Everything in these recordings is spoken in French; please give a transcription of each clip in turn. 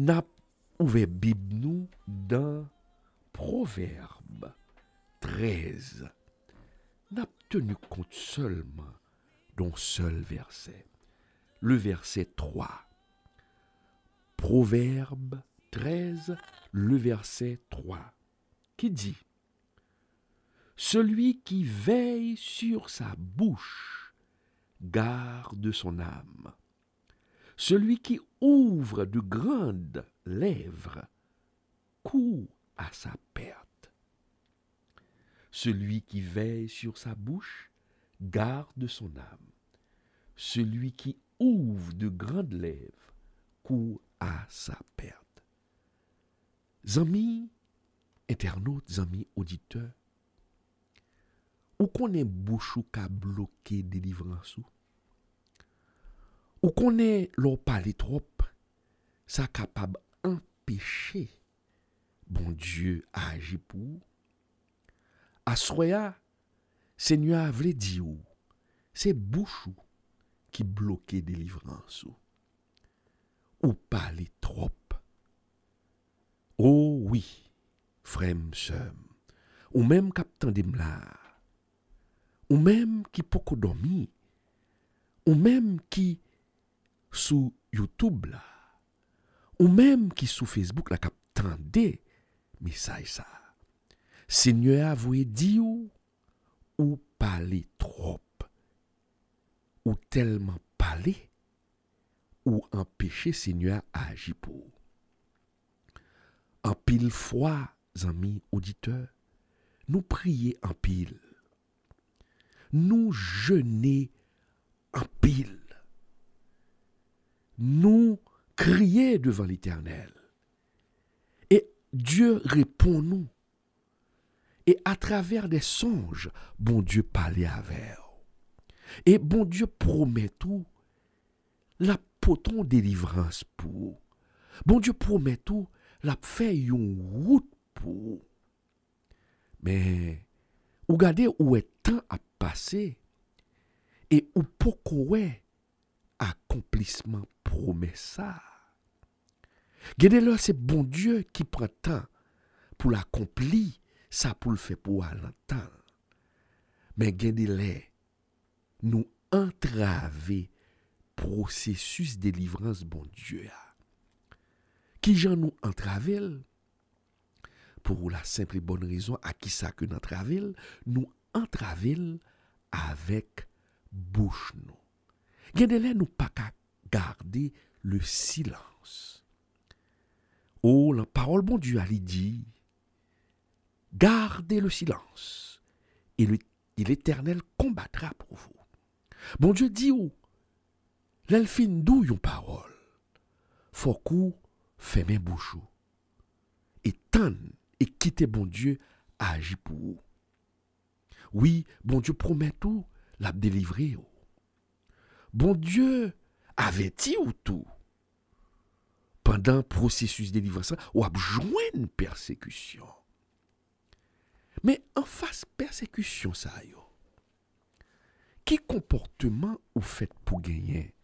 n'a ouvert Bible nous dans Proverbe 13. N'a tenu compte seulement d'un seul verset. Le verset 3. Proverbe 13, le verset 3, qui dit Celui qui veille sur sa bouche garde son âme. Celui qui ouvre de grandes lèvres, court à sa perte. Celui qui veille sur sa bouche garde son âme. Celui qui ouvre de grandes lèvres court à sa perte. Amis, internautes, amis auditeurs, ou bouche ou qu'à bloqué en sous. Ou konè lò palitrop sa kapab empèche bon Diyo a agi pou. Aswe ya, se nyo avle di ou, se bouchou ki bloke de livranso. Ou palitrop. Ou wè, oh fremsem, ou mèm kapten de mla, ou mèm ki pokou domi, ou mèm ki... sous YouTube ou même qui sous Facebook la mais ça et ça Seigneur vous dit ou, ou pale trop, ou tellement pale, ou empeshe Seigneur a pour. pou. en pile fois amis auditeurs nous priye en pile nous jeûner pile. pile nous crier devant l'Éternel. Et Dieu répond nous. Et à travers des songes, bon Dieu parlait avec. Et bon Dieu promet tout. La poton délivrance pour. Bon Dieu promet tout. La fait une route pour. Mais, regardez où est temps à passer. Et où pourquoi accomplissement promesse. Gede le c'est bon Diyo ki ça pour pou l'akompli sa pou l'fe pou Mais Men gede nous entraver, processus de délivrance, bon Dieu. Qui, Ki nous nou Pour la simple et bonne raison à qui ça que nous entraville? nous entrave avec bouche nous. « Gardez nous pas le silence. » Oh, la parole bon Dieu a dit, « Gardez le silence, et l'éternel combattra pour vous. Bon Dieu dit oh, l'elfine parole une parole. faut fokou mes bouchons. » et tan, et quittez bon Dieu agir pour vous. Oui, bon Dieu promet tout, l'a délivrer Bon Dieu, avait-il avait-il ou tout pendant processus délivrance? ou Mais persécution. Mais en face persécution, persécution ça yo, Quel comportement ou fait pour gagner,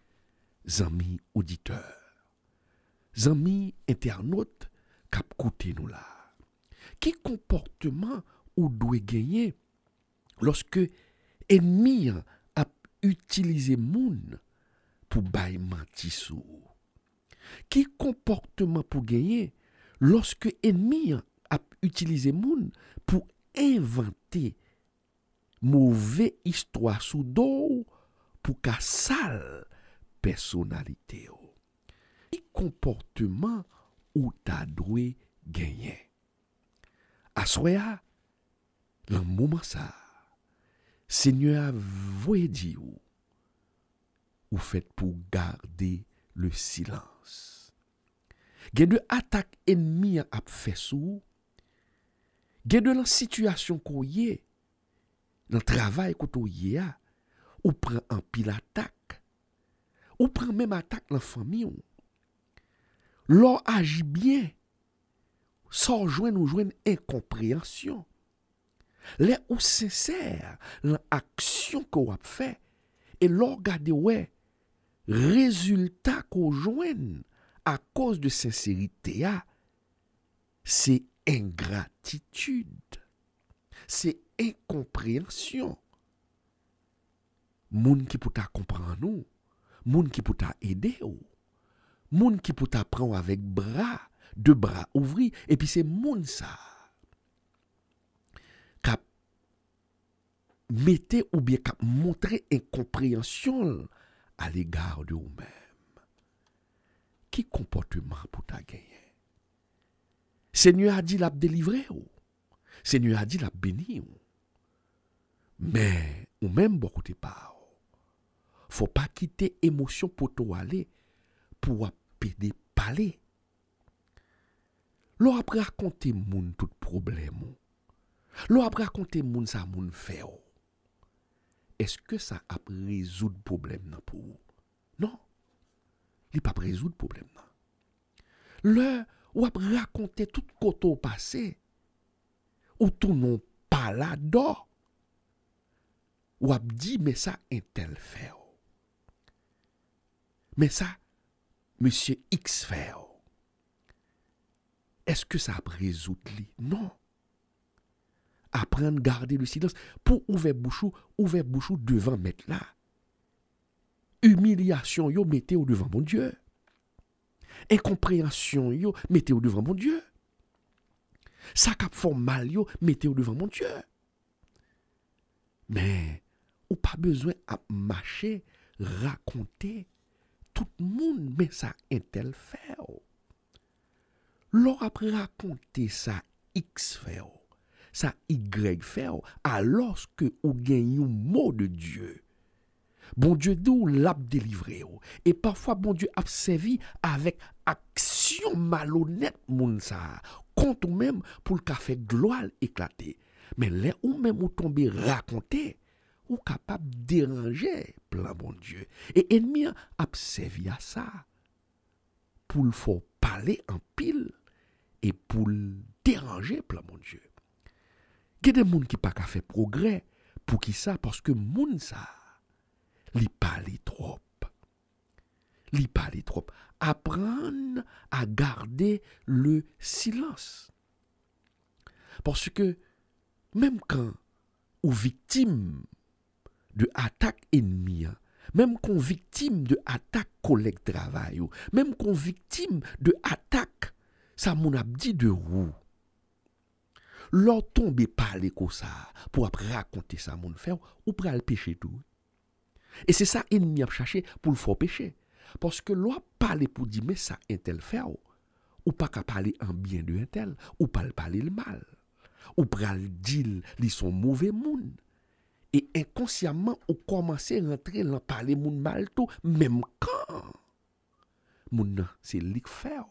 amis auditeurs, amis internautes cap nous nous là. Quel comportement ou doit gagner lorsque hein, Utilize moun pou bayman tisou. Ki komportman pou genye loske enmi ap utilize moun pou evante mouve istwa sou dou pou ka sal personalite ou. Ki komportman ou ta dwe genye. Aswe ya, lan mouman sa Se nye avwè di ou, ou fèt pou gade le silans. Gèdè atak enmi ap fès ou, gèdè lan situasyon kou ye, lan travay koutou ye a, ou prèn anpil atak, ou prèn mèm atak lan fami ou. Lò aj biè, san jwen ou jwen enkompreansyon. Lè ou sè sè, l'aksyon kou ap fè, e lò gade wè, rezultat kou jwen a kòz de sè sèritè ya, sè ingratitude, sè enkompreansyon. Moun ki pou ta kompran nou, moun ki pou ta edè ou, moun ki pou ta pran wè vèk bra, de bra ouvri, epi sè moun sa, Mete ou bie ka montre enkomprensyon al e garde ou men. Ki kompote man pou ta genye? Se nye a di la ap delivre ou? Se nye a di la ap beni ou? Men, ou men bokote pa ou? Fou pa kite emosyon poto wale pou wap pede pale. Lo ap rakonte moun tout problem ou? Lo ap rakonte moun sa moun fe ou? Eske sa ap rezout poublem nan pou ou? Nan, li pa prezout poublem nan. Le, wap rakonte tout koto pase, ou tonon pala do, wap di, me sa entel feo. Oh. Me sa, monsie x feo. Eske sa ap rezout li? Nan, aprenn garde le silens pou ouve bouchou, ouve bouchou devan met la. Humilyasyon yo mette yo devan moun Diyo. Enkompreyasyon yo mette yo devan moun Diyo. Sakap formal yo mette yo devan moun Diyo. Men, ou pa bezwen ap mache, rakonte, tout moun men sa entel feo. Oh. Lò ap rakonte sa x feo. Sa y fè ou alos ke ou gen yon mò de Diyo. Bon Diyo dou l ap delivre ou. E pafwa bon Diyo ap sevi avèk aksyon malonèp moun sa. Kont ou mèm pou l kafe gloal eklate. Men lè ou mèm ou tombe rakonte ou kapap deranje plan bon Diyo. E enmyan ap sevi a sa pou l fò pale anpil e pou l deranje plan bon Diyo. Il y a des gens qui pas fait progrès. Pour qui ça Parce que les ça, li parle trop. Li trop. Apprendre à garder le silence. Parce que même quand ou victime de attaque ennemie, même qu'on victime de attaque collègue travail, même qu'on victime de attaque, ça mon dit de roue Lò ton bi pale kousa pou ap rakonte sa moun fèw ou pral peche tou. E se sa en mi ap chache pou l'fò peche. Porske lò pale pou di me sa entel fèw. Ou pa ka pale an bien du entel ou pale pale l'mal. Ou pral dil li son mouve moun. E en konsyaman ou komanse rentre l'an pale moun mal tou. Mem kan moun nan se lik fèw.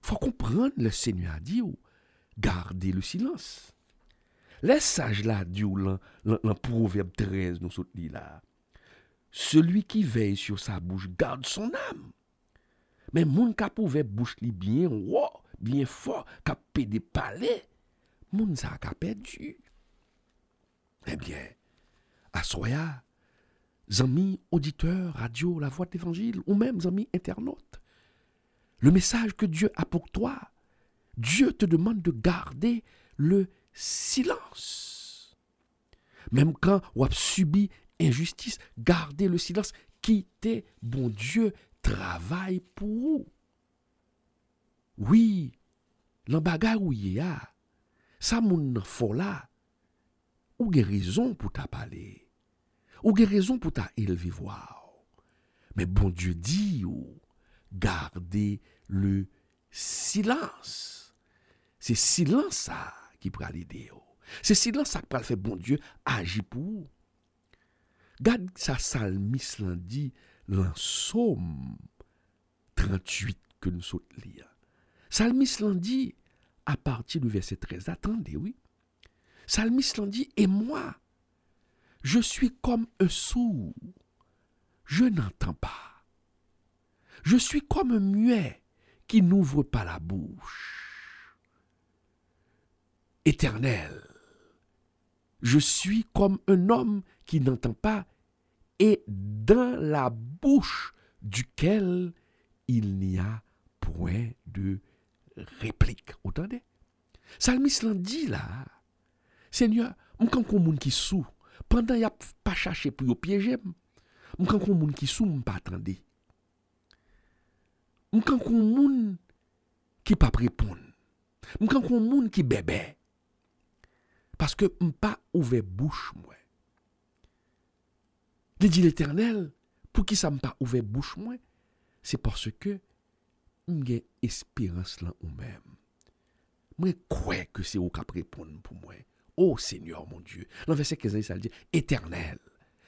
Fò kompran le sènyou adi ou. garder le silence. Les sages là, du Proverbe 13, nous sommes là. Celui qui veille sur sa bouche garde son âme. Mais mon ka pouvait bouche li bien roi bien fort, ka des palais, mon sa ka perdu. Eh bien, assoya, amis auditeurs, radio, la voix de l'évangile, ou même amis internautes, le message que Dieu a pour toi, Dieu te demande de garder le silence. Même quand on a subi injustice, gardez le silence. quitter, bon Dieu, travaille pour vous. Oui, dans il y a, ça moun là. ou guérison pour ta parler, ou guérison pour ta élever Mais bon Dieu dit, oh, gardez le silence c'est silence ça qui prend l'idée. C'est silence ça qui prend le fait bon Dieu agit pour. Garde sa salmis lundi, l'ensomme 38 que nous sommes lire. Salmis lundi, à partir du verset 13, attendez, oui. Salmis lundi, et moi, je suis comme un sourd, je n'entends pas. Je suis comme un muet qui n'ouvre pas la bouche éternel. Je suis comme un homme qui n'entend pas et dans la bouche duquel il n'y a point de réplique. Entendez? Salmis l'a dit là, Seigneur, m'kankou moun qui sou, pendant n'y a pas cherché pour le piéger, suis qui qui sou m'pas attendre. un moun qui pas répondre. un homme qui bébé. Parce que pas ouvert bouche moi. Dit l'Éternel pour qui qui ça ouvert pas ouvert c'est parce que parce que parce espérance là ou même. Moi, crois que c'est au cap pour répondre pour moi. oh, Seigneur mon Dieu, lan verset 15 ça dit, éternel,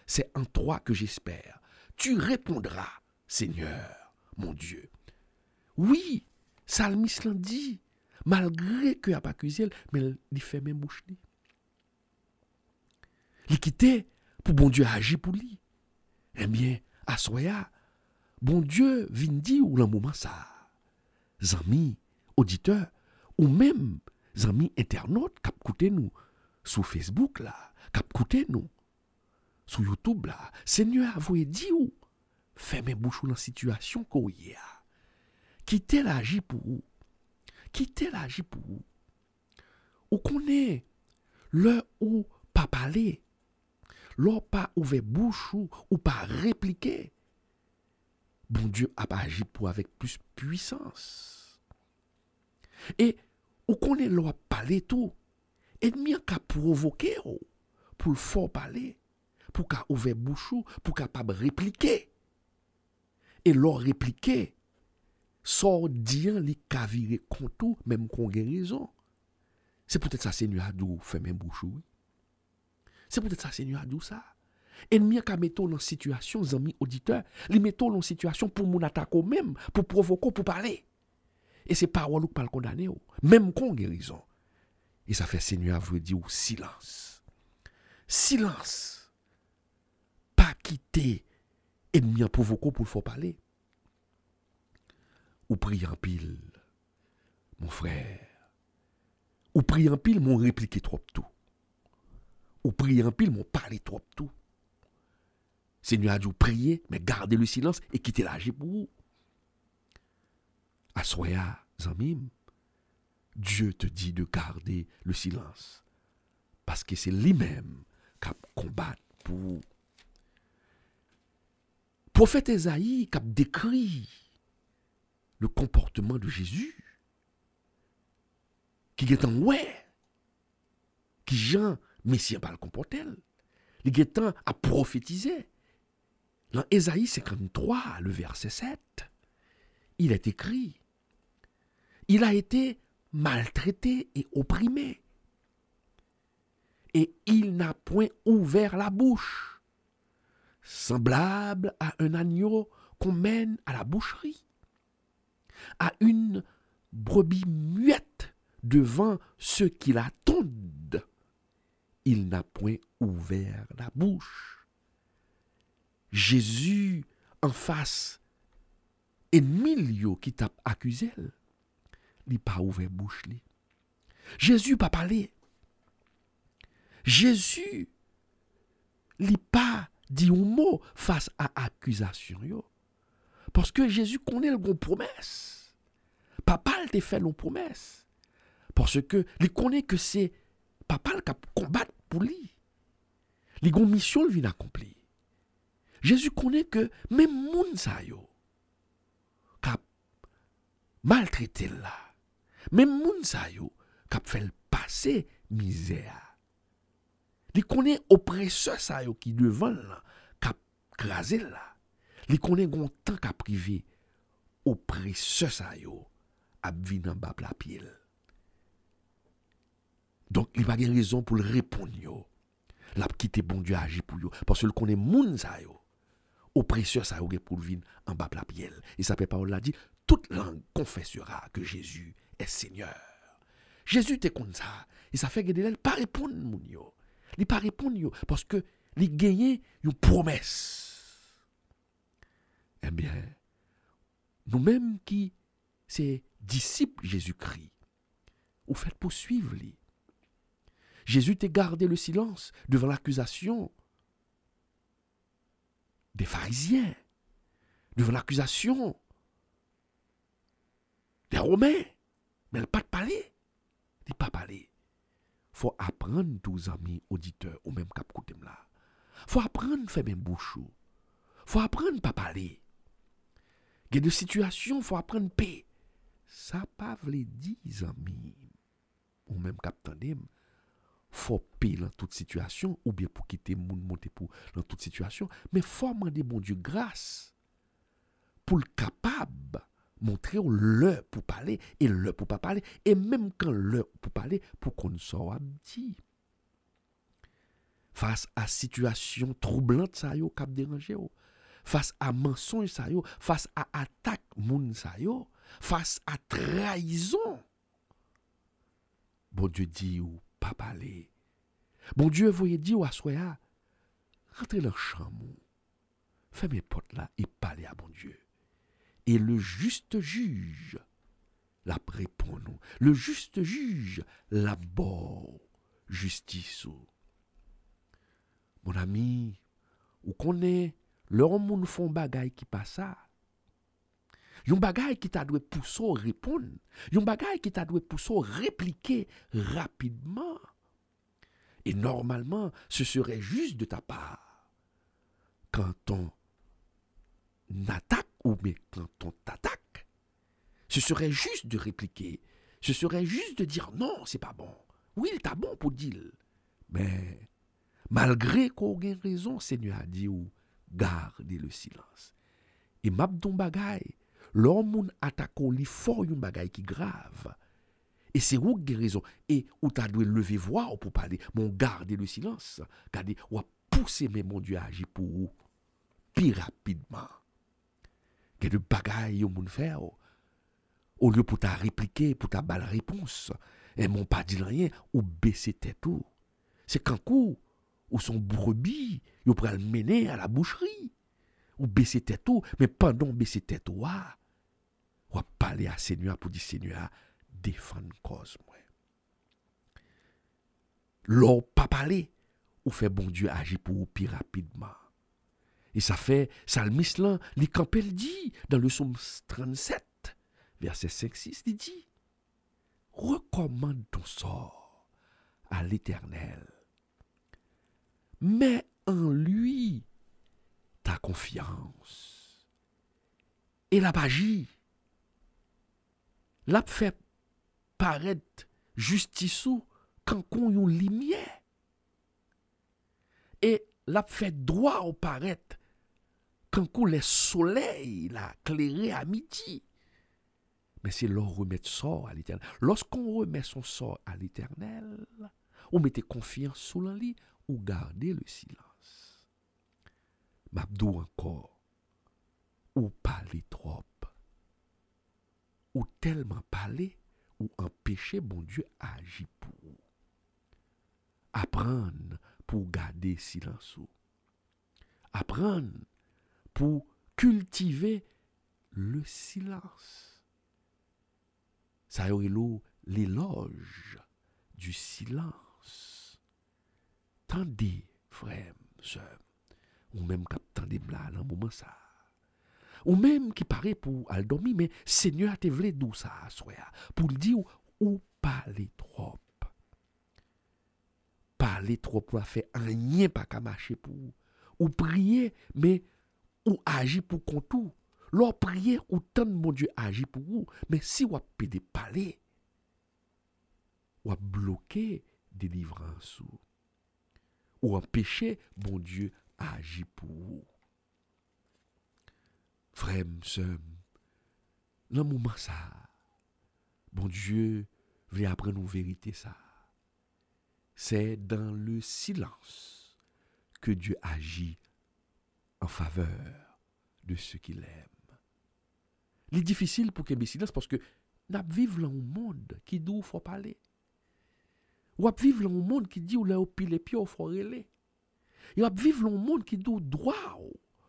C'est en toi que j'espère. Tu répondras, Seigneur mon Dieu. Oui, salmis l'a dit malgré que a pas accusé, mais il fait même bouche Li kite pou bon Diyo aji pou li. Emyen, eh aswaya, bon Diyo vin di ou la mouman sa. Zami, auditeur, ou menm, zami internote kap koute nou. Sou Facebook la, kap koute nou. Sou Youtube la, se nye avoye di ou. Feme bouchou nan situasyon kou ye a. Ki tel aji pou ou. Ki tel aji pou ou. Ou kone, le ou pa paley, lor pa ouve bouchou ou pa replike, bon diyo ap aji pou avek plus puysans. E ou konen lor pale tou, et mien ka provoke ou pou l'for pale, pou ka ouve bouchou, pou ka pa replike. E lor replike, sor diyan li kavire kontou, menm kongerizon. Se pwetet sa senyadou femen bouchou, C'est peut-être ça, Seigneur a dit ça. Ennemi qui metto dans situation, amis auditeurs, li mettons dans situation pour mon attaque même, pour provoquer, pour parler. Et c'est pas ou pas le condamner, même qu'on guérison. Et ça fait Seigneur vous dire silence. Silence. Pas quitter ennemi provoquer pour le faire parler. Ou prie en pile, mon frère. Ou prie en pile, mon répliqué trop tôt ou prier en pile, mais on trop tout. Seigneur a dit, prier. mais gardez le silence et quittez l'agir pour vous. Assoya, Zamim, Dieu te dit de garder le silence. Parce que c'est lui-même qui combat pour vous. Prophète Esaïe qui décrit le comportement de Jésus, qui est en ouais, qui Jean Messie le comportel. Il a temps à prophétiser. Dans Ésaïe 53, le verset 7, il est écrit Il a été maltraité et opprimé, et il n'a point ouvert la bouche, semblable à un agneau qu'on mène à la boucherie, à une brebis muette devant ceux qui l'attendent il n'a point ouvert la bouche. Jésus en face, et Emilio qui t'a accusé, il n'a pas ouvert bouche. Li. Jésus pas parlé. Jésus n'a pas dit un mot face à l'accusation. Parce que Jésus connaît le bon promesse. Papa t'a fait une promesse. Parce que il connaît que c'est pa pal kap kombat pou li. Li goun misyon li vin akompli. Jezu konen ke, men moun sa yo, kap maltrete la. Men moun sa yo, kap fel pase mizè. Li konen opre se sa yo ki devan la, kap krasel la. Li konen goun tan ka privi, opre se sa yo, ap vinan bap la pil. Donc, il n'y a pas de raison pour le répondre. La quitté bon Dieu agit pour lui Parce que connaît moun sa yo. Oppresseur sa yo pour le en bas de la pielle. Et sa parole l'a dit, toute langue confessera que Jésus est Seigneur. Jésus te comme ça. Et ça fait que n'a pas répondre moun yo. Il pas répondre Parce que il gagne une promesse. Eh bien, nous-mêmes qui c'est disciples Jésus-Christ, vous faites poursuivre lui. Jésus t'a gardé le silence devant l'accusation des pharisiens, devant l'accusation des Romains. Mais il pas de parler. Il pas parler. faut apprendre, tous amis auditeurs, au même cap côté là. faut apprendre à faire même bouche. faut apprendre à pas parler. Il y a des situations, il faut apprendre paix. Ça ne veut dire, amis, ou même cap tandem, faut payer dans toute situation, ou bien pour quitter mon monter pour dans toute situation, mais faut demander bon Dieu grâce pour le capable montrer l'heure pour parler et l'heure pour pas parler, et même quand l'heure pour parler, pour qu'on soit dit. Face à situation troublante, ça yo, cap dérangé. Oh. face à mensonge ça face à attaque moun ça face à trahison. Bon Dieu dit pas parler Bon Dieu, à di Rentrez dans leur chambre. fermez mes potes là et à à bon Dieu. Et le juste juge, la répond Le juste juge, la justice. Mon ami, ou connaît, le monde font bagaille qui passe Yon bagay qui t'a dû pousser répondre. Yon bagay qui t'a dû pousser répliquer rapidement. Et normalement, ce serait juste de ta part. Quand on attaque ou mais quand on t'attaque, ce serait juste de répliquer. Ce serait juste de dire non, c'est pas bon. Oui, il t'a bon pour dire. Mais malgré qu'on ait raison, Seigneur a dit ou gardez le silence. Et map bagay, l'homme attaque il li une bagaille qui grave. Et c'est où raison Et où as dû lever voix pour parler. Mon garder le silence. Garder, ou a poussé mes mon Dieu à agir pour vous. Plus rapidement. Que de bagaille au monde faire. Oh? Au lieu pour ta répliquer, pour ta balle réponse. Et mon pas dit rien, ou baisser tête oh? C'est qu'un coup, ou son brebis, il va le mener à la boucherie. Ou baisser tête oh? Mais pendant baisser tête tout, ou à parler à Seigneur pour dire Seigneur, défends cause. cause moi pas pas ou fait bon Dieu agir pour vous rapidement. rapidement. Et ça fait salmis là, les dit dit dans le somme 37, verset 5-6, il dit, recommande ton sort à l'Éternel. Mets en lui ta confiance. Et la magie l'a fait paraître justice ou quand qu'on une lumière et l'a fait droit au paraître quand qu'on le soleil l'a éclairé à midi mais c'est l'on remet sort à l'éternel lorsqu'on remet son sort à l'éternel on mettait confiance sous lui, ou garder le silence m'abdou encore ou parler trop tellement parler ou empêcher, bon Dieu agit pour Apprendre pour garder silence. Apprendre pour cultiver le silence. Ça y l'éloge du silence. Tendez, frères, sœurs, ou même cap tendez là, un moment ça. Ou même qui paraît pour al dormir, mais Seigneur te d'où ça Pour le dire, ou parler trop. Parler trop pour faire un rien pas qu'à marcher pour. Ou prier, mais ou agir pour contour. Leur prier ou tant mon Dieu agit pour vous. Mais si vous avez parler, ou livres bloqué délivrance ou empêcher bon Dieu agit pour vous vraiment sèm, bon Dieu, veut apprendre nous vérité ça. C'est dans le silence que Dieu agit en faveur de ceux qu'il aime. Il est difficile pour qu'il y ait silence parce que nous vivons dans le monde qui dit faut parler. Nous vivons dans un monde qui dit où les pile il faut parler. Nous vivons dans un monde qui dit droit.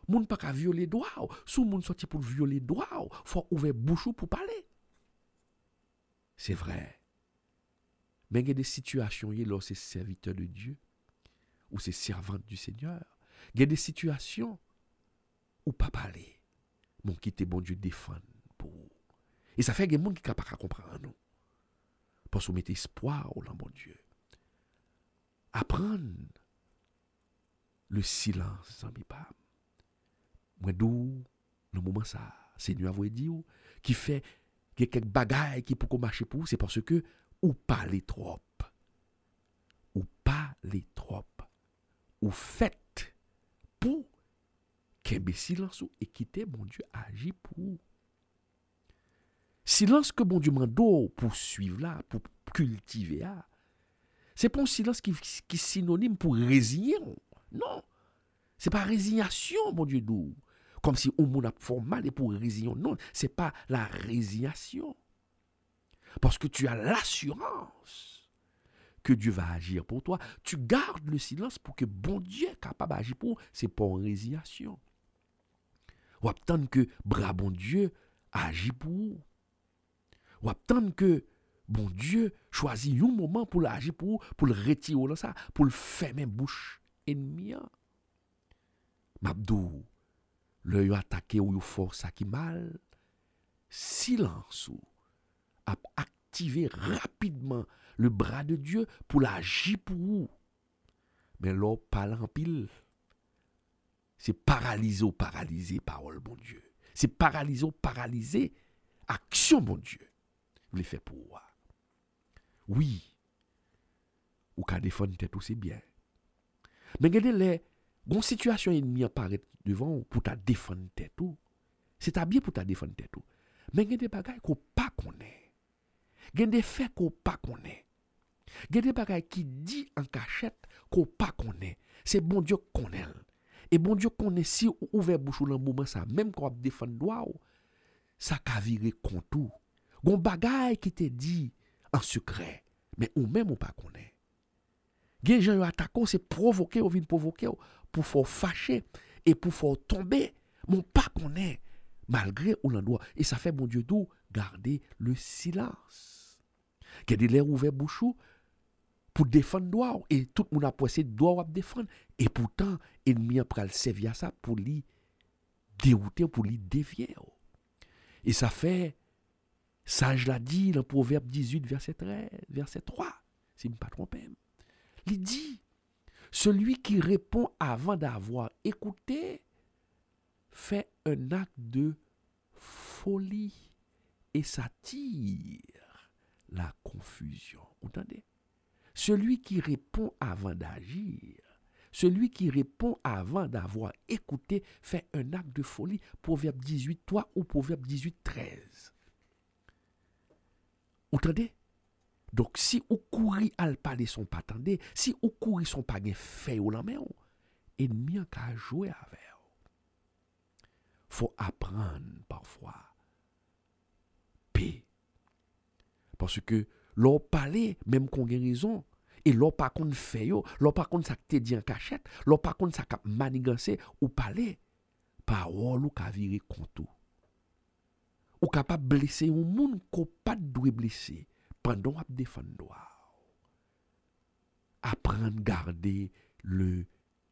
Moun pa ka viole dwa ou, sou moun soti pou viole dwa ou, fwa ouve bouchou pou pale. Se vre, men gen de situasyon ye lor se serviteur de Diyo, ou se servante du Seigneur, bon gen non. de situasyon ou pa pale, moun kite bon Diyo defan pou ou. E sa fe gen moun ki ka pa ka kompran anou, pou sou met espoi ou lan bon Diyo. Aprende le silans zan mi pab. Mon Dieu, le moment ça, c'est nuoavoi dit qui fait y a quelque bagaille qui pour qu'on marche pour c'est parce que ou pas les tropes, ou pas les tropes, ou fait pour qu'be silence ou équité, mon Dieu agit pour silence que mon Dieu m'endort pour suivre là pour cultiver là. c'est pas un silence qui qui synonyme pour résigner. non c'est pas résignation mon Dieu comme si on a fait mal et pour résignation. Non, ce n'est pas la résignation. Parce que tu as l'assurance que Dieu va agir pour toi. Tu gardes le silence pour que bon Dieu soit capable d'agir pour C'est pas une résignation. Ou attendre que bras bon Dieu agit pour Ou attendre que bon Dieu choisit un moment pour agir pour pour le retirer dans ça, pour le fermer bouche ennemie. Mabdou, l'œil a attaqué ou yon force qui mal, silence ou a activé rapidement le bras de Dieu pour l'agir pour vous. Mais l'on parle en pile. C'est paralysé paralysé, parole, mon Dieu. C'est paralysé paralysé, action, mon Dieu. Vous l'avez fait pour vous. Oui, ou qu'à défendre tête aussi bien. Mais regardez les bon situation ennemi apparaît devant pour ta défendre tout. C'est ta bien pour ta défendre tout. Mais il y a des choses qu'on pas connaît. Il y a des faits qu'on pas connaît. Il y a des choses qui dit en cachette qu'on pas connaît. C'est bon Dieu qu'on connaît. Et bon Dieu connaît si ou ouvert bouche ou moment ça même qu'on défend droit ça ka viré contour. Gon bagaille qui te dit en secret mais ou même ou pas a des gens qui attaquent, c'est provoquer ou vin provoquer pour faire fâcher et pour faire tomber. Mon pas qu'on est, malgré où l'on doit. Et ça fait, mon Dieu, d'où garder le silence. Qu'il y l'air ouvert bouchou pour défendre droit. et tout le monde a droit à défendre. Et pourtant, ennemi a pris le servir ça pour lui dérouter, pour lui dévier. Et ça fait, sage l'a dit dans Proverbe 18, verset 13, verset 3, si je ne me trompe pas. Il dit, celui qui répond avant d'avoir écouté fait un acte de folie et s'attire la confusion. Vous entendez Celui qui répond avant d'agir, celui qui répond avant d'avoir écouté fait un acte de folie. Proverbe 18, 3 ou Proverbe 18, 13. Vous entendez Dok si ou kouri al pale son pa tende, si ou kouri son pa gen feyo lan men, en mi an ka jowe a ver. Fou apren, pwafwa, pe. Pwase ke lor pale, menm kon gen rizon, e lor pakoun feyo, lor pakoun sak te di an kachet, lor pakoun sak ap manigan se, ou pale, pa wou lou ka vire kontou. Ou ka pa blese yon moun, ko pat dwe blese. pendant à défendre apprendre à garder le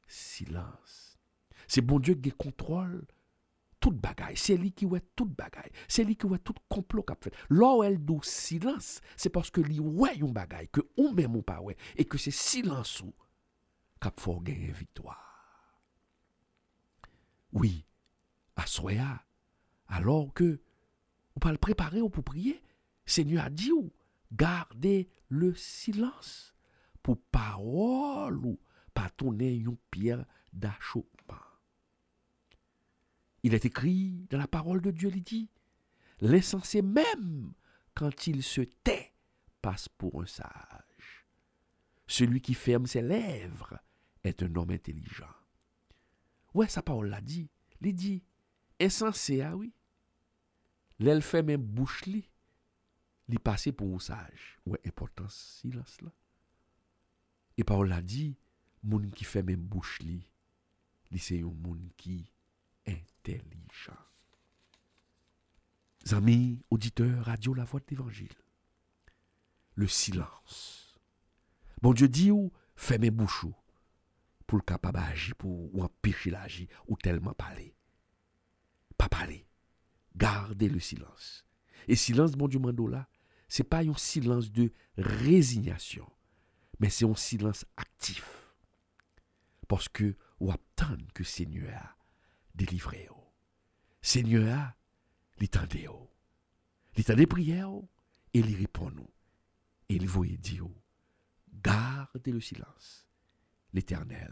silence c'est bon Dieu qui contrôle toute bagaille c'est lui qui tout toute bagaille c'est lui qui voit tout complot qu'a fait y elle silence c'est parce que lui voit une bagaille que on même on pas ouais et que c'est silence ou qu'a fort victoire oui à soya alors que on pas le préparer pour prier Seigneur a dit ou Gardez le silence pour parole ou pas tourner une pierre d'achoppement. Il est écrit dans la parole de Dieu, il dit, l'insensé même, quand il se tait, passe pour un sage. Celui qui ferme ses lèvres est un homme intelligent. Ouais, sa parole l'a dit. Il dit, ah oui. L'elfe fait même bouche li pase pour ou saj. Ouè, silence-là. Et E pa ou la dit moun ki fè men bouch li, li se yon moun ki intelligent. Zami, auditeur, radio la voix de l'évangile. Le silence. Bon Dieu dit ou, mes ou pour le capable d'agir, pour ou empêcher l'agir, ou tellement parler. Pas parler. Gardez le silence. Et silence, bon Dieu mando là, n'est pas un silence de résignation, mais c'est un silence actif. Parce que vous attendez que Seigneur délivre. Seigneur, l'étendez. L'étendez prière et il répond nous. Et il vous dit, gardez le silence. L'Éternel.